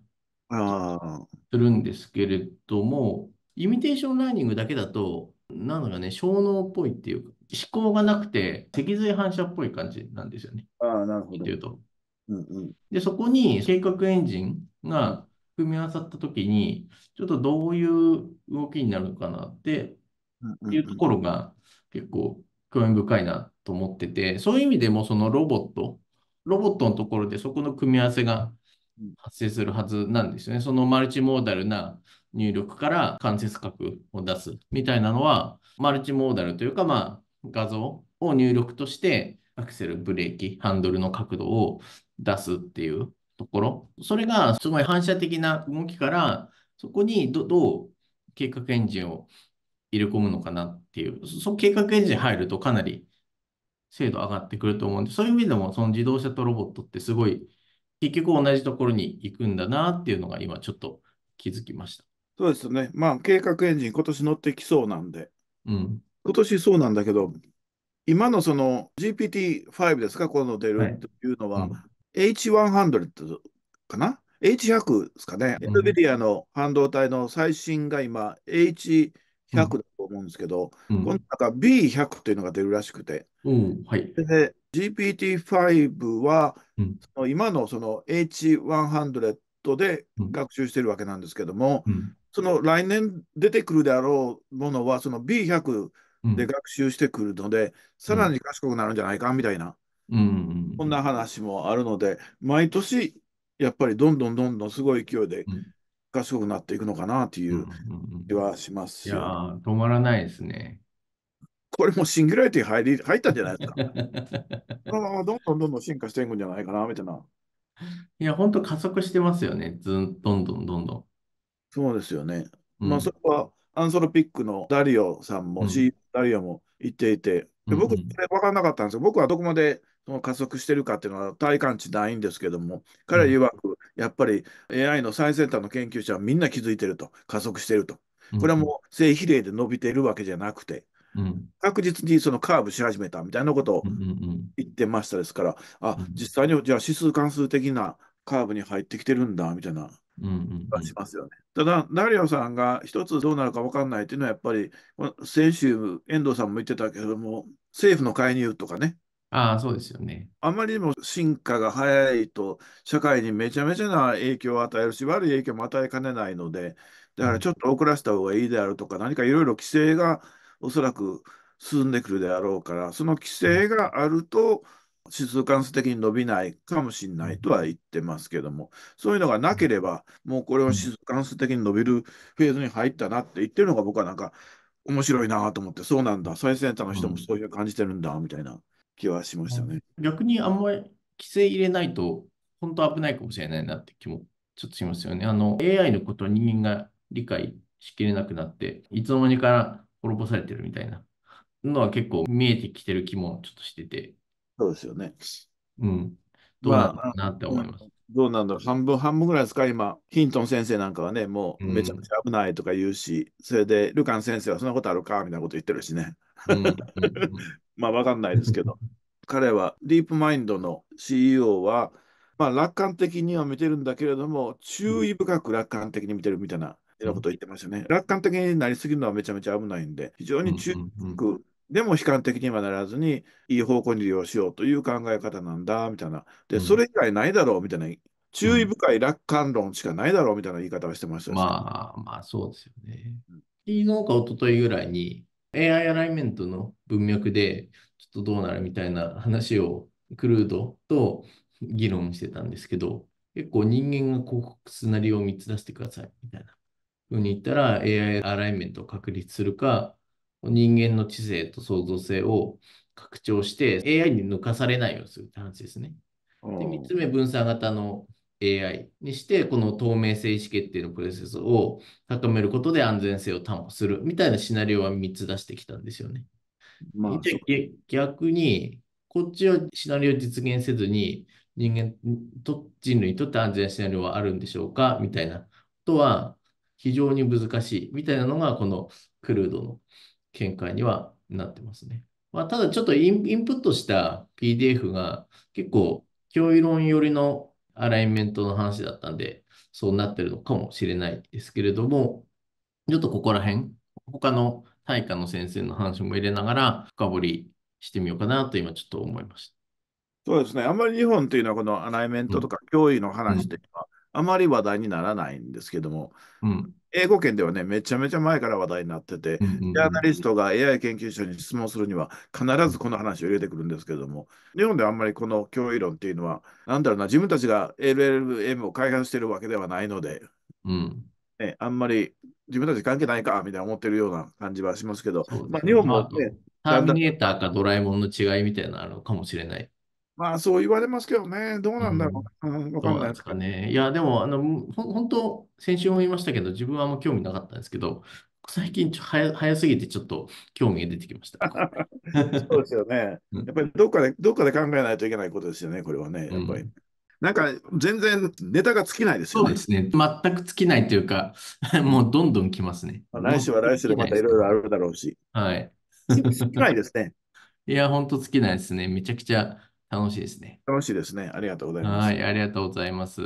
ああ、するんですけれども、イミテーションラーニングだけだと、なんだかね、小脳っぽいっていうか、思考がなくて、脊髄反射っぽい感じなんですよね。ああ、なるほど。っていうと。うんうん、で、そこに計画エンジンが組み合わさったときに、ちょっとどういう動きになるのかなって、いうところが結構興味深いなと思ってて、そういう意味でもそのロボット、ロボットのところでそこの組み合わせが発生するはずなんですよね。そのマルチモーダルな入力から関節角を出すみたいなのは、マルチモーダルというか、まあ、画像を入力として、アクセル、ブレーキ、ハンドルの角度を出すっていうところ、それがすごい反射的な動きから、そこにどう計画エンジンを入れ込むのかなっていう、そ計画エンジン入るとかなり精度上がってくると思うんで、そういう意味でもその自動車とロボットってすごい結局同じところに行くんだなっていうのが今ちょっと気づきました。そうですね。まあ、計画エンジン、今年乗ってきそうなんで。うん。今年そうなんだけど、今のその GPT-5 ですか、この出るというのは、はいうん、H100 かな ?H100 ですかね。うん、NVIDIA の半導体の最新が今、H100 だと思うんですけど、うん、この中 B100 というのが出るらしくて、うんはい、で GPT-5 は、うん、今のその H100 で学習してるわけなんですけども、うん、その来年出てくるであろうものは、その B100 で学習してくるので、うん、さらに賢くなるんじゃないかみたいな、うん、こんな話もあるので、毎年やっぱりどんどんどんどんすごい勢いで賢くなっていくのかなという気はします、し。止まらないですね。これもシンギュラリティ入り <laughs> 入ったんじゃないですか。まどんどんどんどん進化していくんじゃないかな、みたいな。いや、本当加速してますよね。ずんどんどんどんどん。そうですよね。うん、まあ、それはアンソロピックのダリオさんも、シー C ダリオも言っていて、で僕、分からなかったんですよ。僕はどこまで加速してるかっていうのは体感値ないんですけども、彼は曰く、やっぱり AI の最先端の研究者はみんな気づいてると、加速してると。これはもう性比例で伸びているわけじゃなくて、確実にそのカーブし始めたみたいなことを言ってましたですから、あ、実際にじゃあ指数関数的なカーブに入ってきてるんだみたいながしますよね。ただ、ダリオさんが一つどうなるか分かんないっていうのは、やっぱり先週、遠藤さんも言ってたけども、政府の介入とかね。ああ、そうですよね。あまりにも進化が早いと、社会にめちゃめちゃな影響を与えるし、悪い影響も与えかねないので、だからちょっと遅らせた方がいいであるとか、何かいろいろ規制がおそらく進んでくるであろうから、その規制があると、指数関数的に伸びないかもしれないとは言ってますけども、そういうのがなければ、もうこれは指数関数的に伸びるフェーズに入ったなって言ってるのが、僕はなんか面白いなと思って、そうなんだ、最先端の人もそういう感じてるんだ、みたいな気はしましたね。逆にあんまり規制入れないと、本当危ないかもしれないなって気もちょっとしますよね。あの、AI のことを人間が理解しきれなくなって、いつの間にか滅ぼされてるみたいなのは結構見えてきてる気もちょっとしてて。そうですよね。うん。どうなろかなって思います。まあどうなんだろう半分、半分ぐらいですか、今。ヒントン先生なんかはね、もうめちゃくちゃ危ないとか言うし、うん、それで、ルカン先生はそんなことあるかみたいなこと言ってるしね。うん、<laughs> まあ、わかんないですけど。彼は、ディープマインドの CEO は、まあ、楽観的には見てるんだけれども、注意深く楽観的に見てるみたいななこと言ってましたね。楽観的になりすぎるのはめちゃめちゃ危ないんで、非常に中国でも悲観的にはならずに、いい方向に利用しようという考え方なんだ、みたいな。で、それ以外ないだろう、みたいな。注意深い楽観論しかないだろう、みたいな言い方をしてました、ね、まあ、まあ、そうですよね。昨日か一昨日ぐらいに AI アライメントの文脈でちょっとどうなるみたいな話をクルードと議論してたんですけど結構人間が広告シナリオを3つ出してくださいみたいなに言ったら AI アライメントを確立するか、人間の知性と創造性を拡張して AI に抜かされないようにするって話ですね。で3つ目、分散型の AI にして、この透明性意思決定のプロセスを高めることで安全性を担保するみたいなシナリオは3つ出してきたんですよね。まあ、逆に、こっちはシナリオ実現せずに、人間と人類にとって安全シナリオはあるんでしょうかみたいなことは、非常に難しいみたいなのが、このクルードの見解にはなってますね。まあ、ただちょっとインプットした PDF が結構教威論寄りのアライメントの話だったんで、そうなってるのかもしれないですけれども、ちょっとここら辺、他の大科の先生の話も入れながら深掘りしてみようかなと今ちょっと思いました。そうですね、あんまり日本というのはこのアライメントとか脅威の話というのはあまり話題にならないんですけども、うん、英語圏ではね、めちゃめちゃ前から話題になってて、ジャーナリストが AI 研究者に質問するには、必ずこの話を入れてくるんですけども、日本ではあんまりこの脅威論っていうのは、なんだろうな、自分たちが LLM を開発してるわけではないので、うんね、あんまり自分たち関係ないかみたいな思ってるような感じはしますけど、ね、まあ、日本も、ね、ターミネーターかドラえもんの違いみたいなのかもしれない。まあそう言われますけどね、どうなんだろう、うん、かんないですかね。いや、でも、あの本当、先週も言いましたけど、自分はあんま興味なかったんですけど、最近ちょ早、早すぎてちょっと興味が出てきました。<laughs> そうですよね。やっぱりどっかで、どっかで考えないといけないことですよね、これはね、やっぱり。うんなんか全然ネタが尽きないですよね。そうですね。全く尽きないというか、もうどんどん来ますね。来週は来週でまたいろいろあるだろうし。はい。尽きないですね。いや、ほんと尽きないですね。めちゃくちゃ楽しいですね。楽しいですね。ありがとうございます。はい、ありがとうございます。